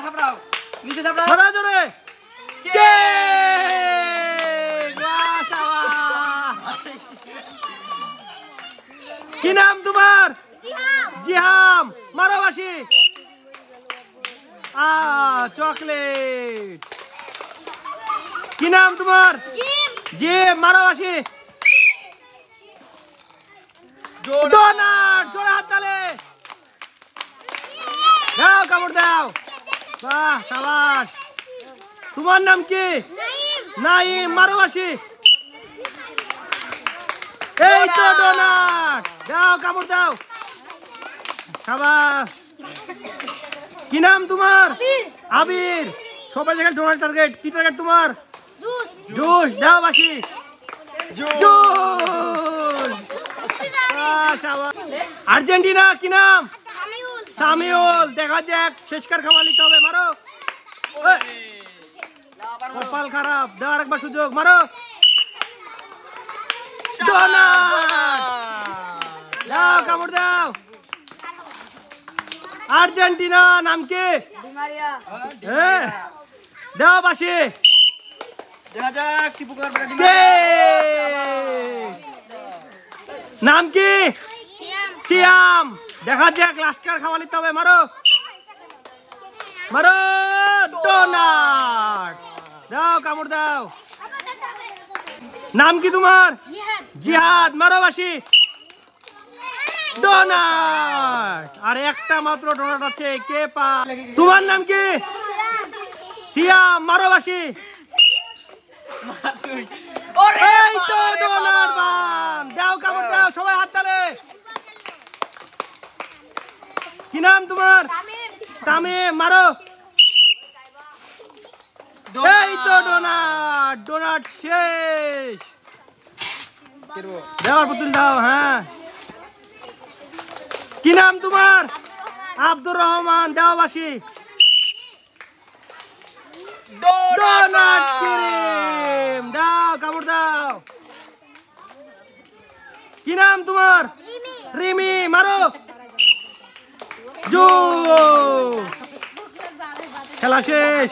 নিচে ঝাপড়াও ঝাপড়াও জোরে কে কি নাম তোমার জিহাম মারাবাসি চকলেট কি নাম তোমার জি মারাবাসি জোরে হাত তালে কামড় বাহ সাবাস তোমার নাম কি নাই মারোবাসী এই তো ডোনাট দাও কামড় দাও সাবাস কি নাম তোমার আবির সবাই যেখানে ডোনাট টার্গেট কি টার্গেট তোমার জুস দাও বাসি জুস আর্জেন্টিনা কি নাম সামিউল দেখা যাক শেষকার খাবার নিতে হবে মারো কপাল খারাপ দেওয়ার একবার সুযোগ মারো দাও কামড় দাও আর্জেন্টিনা নাম কি হ্যাঁ? দাও বাসি নাম কি চিয়াম দেখা যাক লাস্টকার খাওয়া নিতে হবে মারো মারো ডোনাট দাও কামড় দাও নাম কি তোমার জিহাদ মারোবাসি বাসি ডোনাট আর একটা মাত্র ডোনাট আছে কে পা তোমার নাম কি সিয়া মারোবাসি বাসি কি নাম তোমার তামে মারো এই তো ডোনাট ডোনাট শেষ দেওয়ার পুতুল দাও হ্যাঁ কি নাম তোমার আব্দুর রহমান দেওয়াবাসী দাও দাও কি নাম তোমার রিমি মারো জো খেলা শেষ